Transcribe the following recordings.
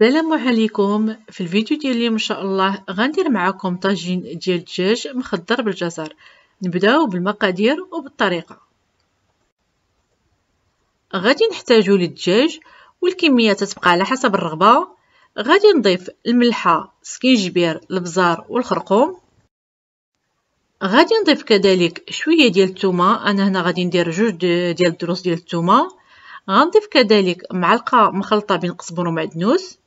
السلام عليكم في الفيديو ديال اليوم ان شاء الله غندير معكم طاجين ديال الدجاج مخضر بالجزر نبداو بالمقادير وبالطريقه غادي نحتاجو للدجاج والكميه تتبقى على حسب الرغبه غادي نضيف الملحه سكينجبير البزار والخرقوم غادي نضيف كذلك شويه ديال الثومه انا هنا غادي ندير جوج ديال الدروس ديال الثومه غنضيف كذلك معلقه مخلطه بين قزبر ومعدنوس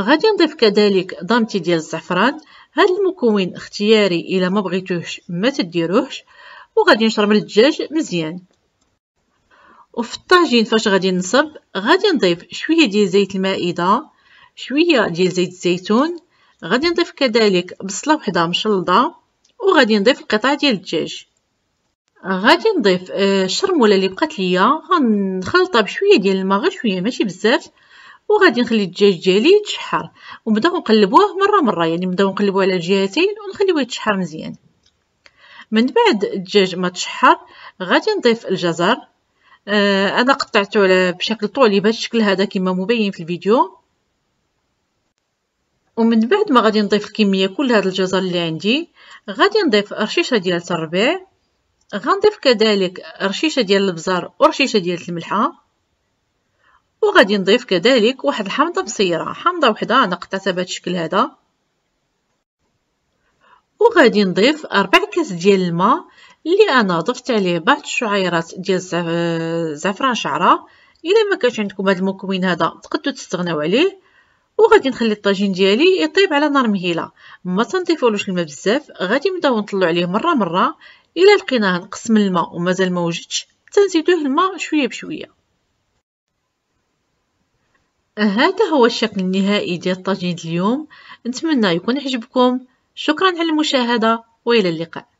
غادي نضيف كذلك ضمتي ديال الزعفران هذا المكون اختياري الا ما بغيتوش ما تديروهش وغادي نشرب الدجاج مزيان وفي الطاجين فاش غادي نصب غادي نضيف شويه ديال زيت المائده شويه ديال زيت الزيتون غادي نضيف كذلك بصله وحده مشلضه وغادي نضيف القطع ديال الدجاج غادي نضيف الشرموله آه، اللي بقات ليا غنخلطها بشويه ديال الماء غير شويه ماشي بزاف وغادي نخلي الدجاج ديالي يتشحر ونبداو نقلبوه مره مره يعني نبداو نقلبوه على الجهتين ونخليوه يتشحر مزيان من بعد الدجاج ما تشحر غادي نضيف الجزر آه انا قطعته على بشكل طولي بهذا الشكل هذا كما مبين في الفيديو ومن بعد ما غادي نضيف الكميه كل هذا الجزر اللي عندي غادي نضيف رشيشه ديال الربيع غنضيف كذلك رشيشه ديال البزار ورشيشه ديال الملحه وغادي نضيف كذلك واحد الحمضة مصيرة حمضة وحدة انا بهذا الشكل هذا وغادي نضيف أربع كاس ديال الماء اللي أنا ضفت عليه بعض الشعيرات ديال زعفران شعرة إلا ما كانش عندكم هذا المكون هذا تقدروا تستغناو عليه وغادي نخلي الطاجين ديالي يطيب على نار مهيله ما تنضيفولوش الماء بزاف غادي نبداو نطلعو عليه مره مره الا لقيناه نقص من الماء ومازال ما وجدش تنزيدوه الماء شويه بشويه هذا هو الشكل النهائي ديال الطاجين اليوم نتمنى يكون عجبكم شكرا على المشاهده والى اللقاء